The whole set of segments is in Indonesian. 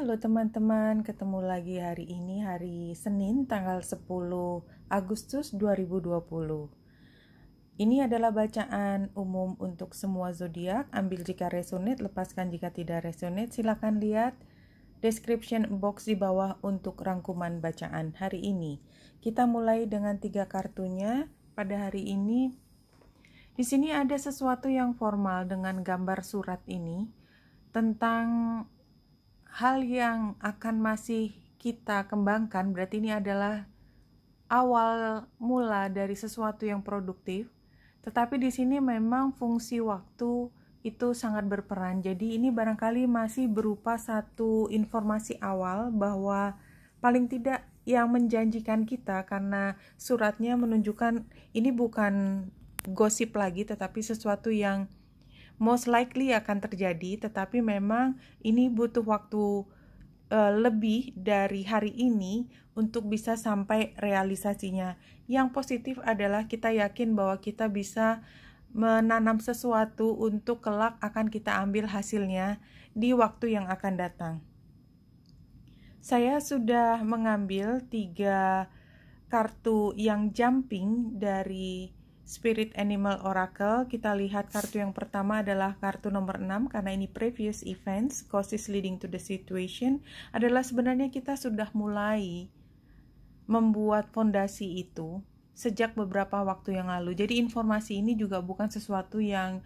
Halo teman-teman, ketemu lagi hari ini hari Senin tanggal 10 Agustus 2020. Ini adalah bacaan umum untuk semua zodiak. Ambil jika resonate, lepaskan jika tidak resonate. Silakan lihat description box di bawah untuk rangkuman bacaan hari ini. Kita mulai dengan tiga kartunya. Pada hari ini di sini ada sesuatu yang formal dengan gambar surat ini tentang hal yang akan masih kita kembangkan berarti ini adalah awal mula dari sesuatu yang produktif. Tetapi di sini memang fungsi waktu itu sangat berperan. Jadi ini barangkali masih berupa satu informasi awal bahwa paling tidak yang menjanjikan kita karena suratnya menunjukkan ini bukan gosip lagi tetapi sesuatu yang most likely akan terjadi, tetapi memang ini butuh waktu uh, lebih dari hari ini untuk bisa sampai realisasinya. Yang positif adalah kita yakin bahwa kita bisa menanam sesuatu untuk kelak akan kita ambil hasilnya di waktu yang akan datang. Saya sudah mengambil tiga kartu yang jumping dari Spirit Animal Oracle, kita lihat kartu yang pertama adalah kartu nomor 6 karena ini previous events, causes leading to the situation adalah sebenarnya kita sudah mulai membuat fondasi itu sejak beberapa waktu yang lalu. Jadi informasi ini juga bukan sesuatu yang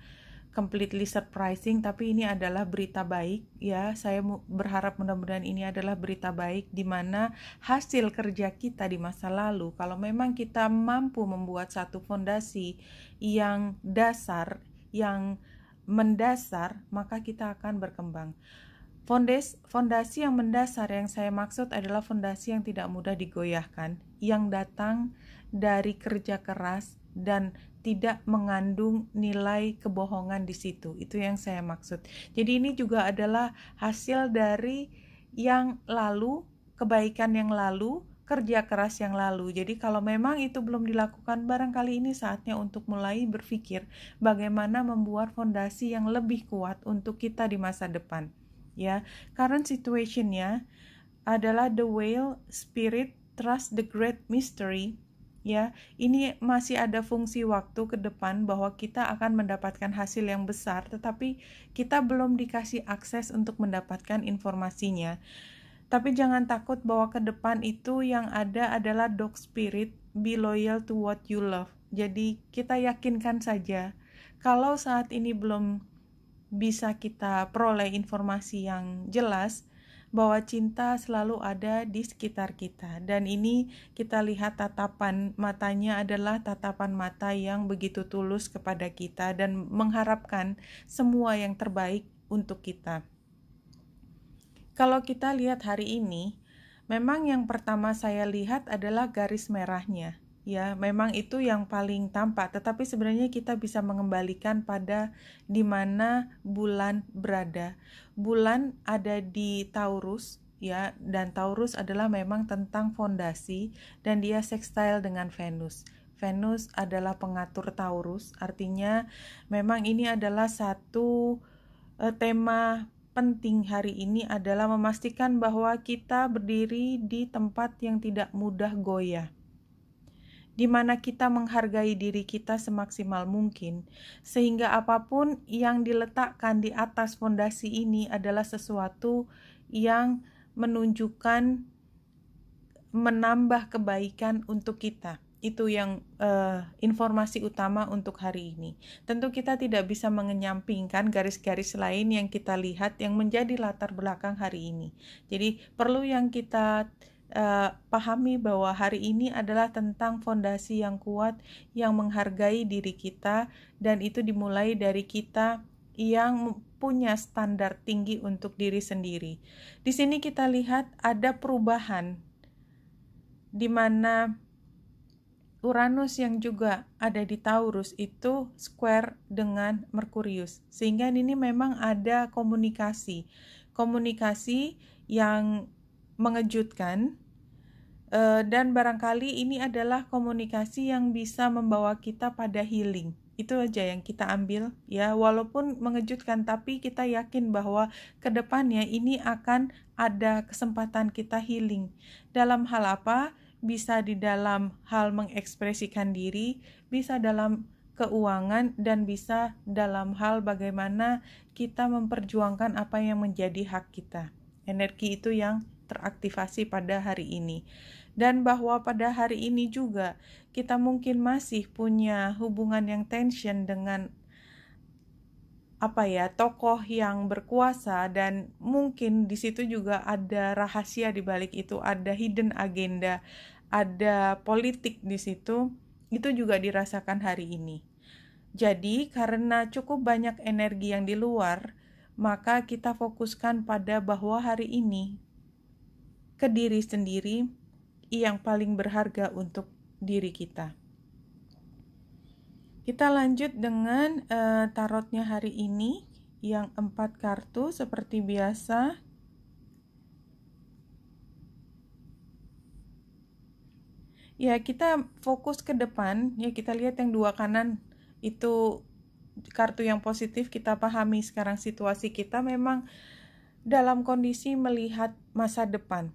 completely surprising tapi ini adalah berita baik ya saya berharap mudah-mudahan ini adalah berita baik di mana hasil kerja kita di masa lalu kalau memang kita mampu membuat satu fondasi yang dasar yang mendasar maka kita akan berkembang Fondes, fondasi yang mendasar yang saya maksud adalah fondasi yang tidak mudah digoyahkan, yang datang dari kerja keras, dan tidak mengandung nilai kebohongan di situ. Itu yang saya maksud. Jadi ini juga adalah hasil dari yang lalu, kebaikan yang lalu, kerja keras yang lalu. Jadi kalau memang itu belum dilakukan, barangkali ini saatnya untuk mulai berpikir bagaimana membuat fondasi yang lebih kuat untuk kita di masa depan. Ya, current situationnya adalah the whale spirit trust the great mystery ya ini masih ada fungsi waktu ke depan bahwa kita akan mendapatkan hasil yang besar tetapi kita belum dikasih akses untuk mendapatkan informasinya tapi jangan takut bahwa ke depan itu yang ada adalah dog spirit be loyal to what you love jadi kita yakinkan saja kalau saat ini belum bisa kita peroleh informasi yang jelas bahwa cinta selalu ada di sekitar kita dan ini kita lihat tatapan matanya adalah tatapan mata yang begitu tulus kepada kita dan mengharapkan semua yang terbaik untuk kita. Kalau kita lihat hari ini, memang yang pertama saya lihat adalah garis merahnya ya memang itu yang paling tampak tetapi sebenarnya kita bisa mengembalikan pada di mana bulan berada bulan ada di Taurus ya dan Taurus adalah memang tentang fondasi dan dia sextile dengan Venus Venus adalah pengatur Taurus artinya memang ini adalah satu uh, tema penting hari ini adalah memastikan bahwa kita berdiri di tempat yang tidak mudah goyah di mana kita menghargai diri kita semaksimal mungkin, sehingga apapun yang diletakkan di atas fondasi ini adalah sesuatu yang menunjukkan menambah kebaikan untuk kita. Itu yang uh, informasi utama untuk hari ini. Tentu kita tidak bisa mengenyampingkan garis-garis lain yang kita lihat yang menjadi latar belakang hari ini. Jadi perlu yang kita uh, pahami bahwa hari ini adalah tentang fondasi yang kuat yang menghargai diri kita dan itu dimulai dari kita yang punya standar tinggi untuk diri sendiri. Di sini kita lihat ada perubahan di mana Uranus yang juga ada di Taurus itu square dengan Merkurius. Sehingga ini memang ada komunikasi. Komunikasi yang mengejutkan eh, dan barangkali ini adalah komunikasi yang bisa membawa kita pada healing. Itu aja yang kita ambil ya, walaupun mengejutkan tapi kita yakin bahwa kedepannya ini akan ada kesempatan kita healing. Dalam hal apa? Bisa di dalam hal mengekspresikan diri, bisa dalam keuangan dan bisa dalam hal bagaimana kita memperjuangkan apa yang menjadi hak kita. Energi itu yang teraktivasi pada hari ini, dan bahwa pada hari ini juga kita mungkin masih punya hubungan yang tension dengan apa ya tokoh yang berkuasa dan mungkin di situ juga ada rahasia di balik itu ada hidden agenda ada politik di situ itu juga dirasakan hari ini jadi karena cukup banyak energi yang di luar maka kita fokuskan pada bahwa hari ini ke diri sendiri yang paling berharga untuk diri kita. Kita lanjut dengan uh, tarotnya hari ini yang empat kartu seperti biasa. Ya, kita fokus ke depan. Ya, kita lihat yang dua kanan itu kartu yang positif. Kita pahami sekarang situasi kita memang dalam kondisi melihat masa depan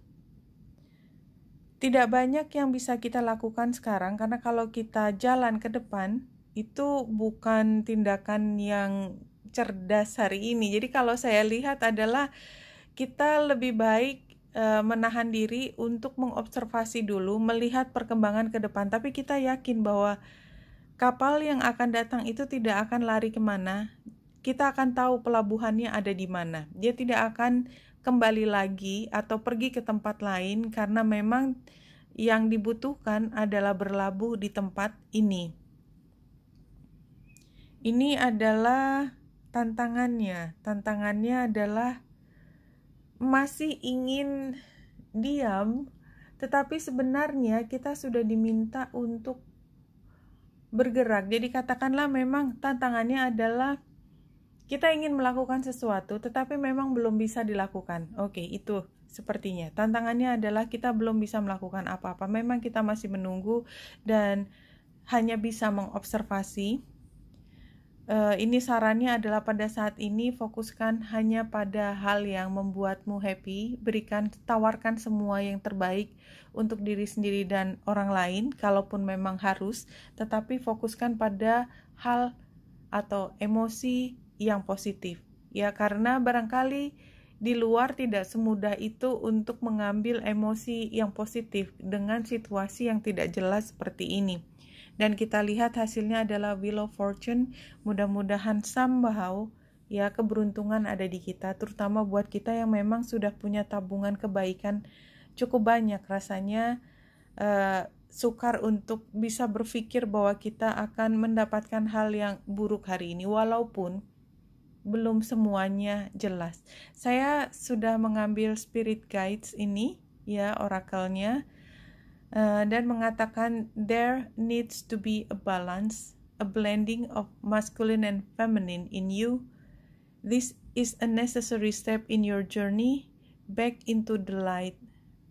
tidak banyak yang bisa kita lakukan sekarang karena kalau kita jalan ke depan itu bukan tindakan yang cerdas hari ini. Jadi kalau saya lihat adalah kita lebih baik eh, menahan diri untuk mengobservasi dulu, melihat perkembangan ke depan. Tapi kita yakin bahwa kapal yang akan datang itu tidak akan lari kemana. Kita akan tahu pelabuhannya ada di mana. Dia tidak akan kembali lagi atau pergi ke tempat lain karena memang yang dibutuhkan adalah berlabuh di tempat ini. Ini adalah tantangannya. Tantangannya adalah masih ingin diam, tetapi sebenarnya kita sudah diminta untuk bergerak. Jadi katakanlah memang tantangannya adalah kita ingin melakukan sesuatu, tetapi memang belum bisa dilakukan. Oke, itu sepertinya tantangannya adalah kita belum bisa melakukan apa-apa. Memang kita masih menunggu dan hanya bisa mengobservasi. Uh, ini sarannya adalah pada saat ini fokuskan hanya pada hal yang membuatmu happy. Berikan, tawarkan semua yang terbaik untuk diri sendiri dan orang lain, kalaupun memang harus. Tetapi fokuskan pada hal atau emosi yang positif ya karena barangkali di luar tidak semudah itu untuk mengambil emosi yang positif dengan situasi yang tidak jelas seperti ini. Dan kita lihat hasilnya adalah Wheel of Fortune, mudah-mudahan sambahau ya keberuntungan ada di kita, terutama buat kita yang memang sudah punya tabungan kebaikan cukup banyak rasanya uh, sukar untuk bisa berpikir bahwa kita akan mendapatkan hal yang buruk hari ini walaupun belum semuanya jelas. Saya sudah mengambil spirit guides ini, ya, orakelnya, uh, dan mengatakan there needs to be a balance, a blending of masculine and feminine in you. This is a necessary step in your journey back into the light,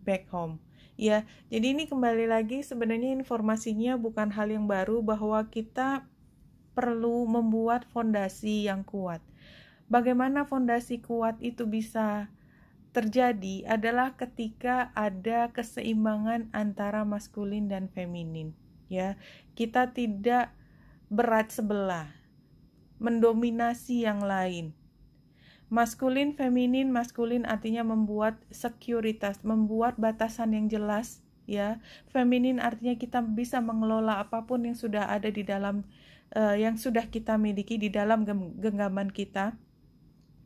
back home. Ya, jadi ini kembali lagi sebenarnya informasinya bukan hal yang baru bahwa kita perlu membuat fondasi yang kuat. Bagaimana fondasi kuat itu bisa terjadi adalah ketika ada keseimbangan antara maskulin dan feminin, ya. Kita tidak berat sebelah, mendominasi yang lain. Maskulin, feminin, maskulin artinya membuat sekuritas, membuat batasan yang jelas, ya. Feminin artinya kita bisa mengelola apapun yang sudah ada di dalam Eh, yang sudah kita miliki di dalam genggaman kita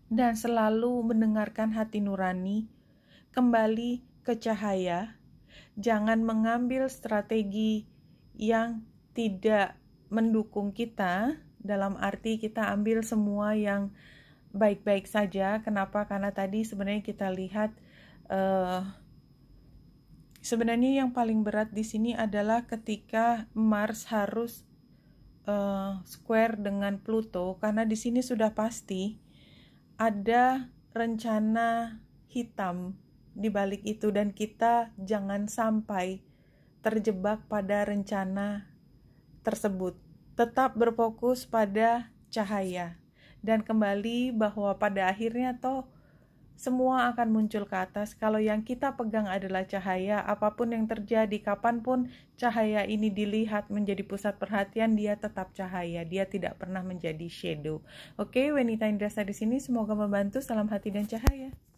dan selalu mendengarkan hati nurani kembali ke cahaya. Jangan mengambil strategi yang tidak mendukung kita dalam arti kita ambil semua yang baik-baik saja. Kenapa? Karena tadi sebenarnya kita lihat uh, sebenarnya yang paling berat di sini adalah ketika Mars harus Eh, square dengan Pluto karena di sini sudah pasti ada rencana hitam di balik itu dan kita jangan sampai terjebak pada rencana tersebut. Tetap berfokus pada cahaya dan kembali bahwa pada akhirnya toh semua akan muncul ke atas. Kalau yang kita pegang adalah cahaya, apapun yang terjadi, kapanpun cahaya ini dilihat menjadi pusat perhatian, dia tetap cahaya, dia tidak pernah menjadi shadow. Oke, okay, Wenita Indrasa di sini, semoga membantu. Salam hati dan cahaya.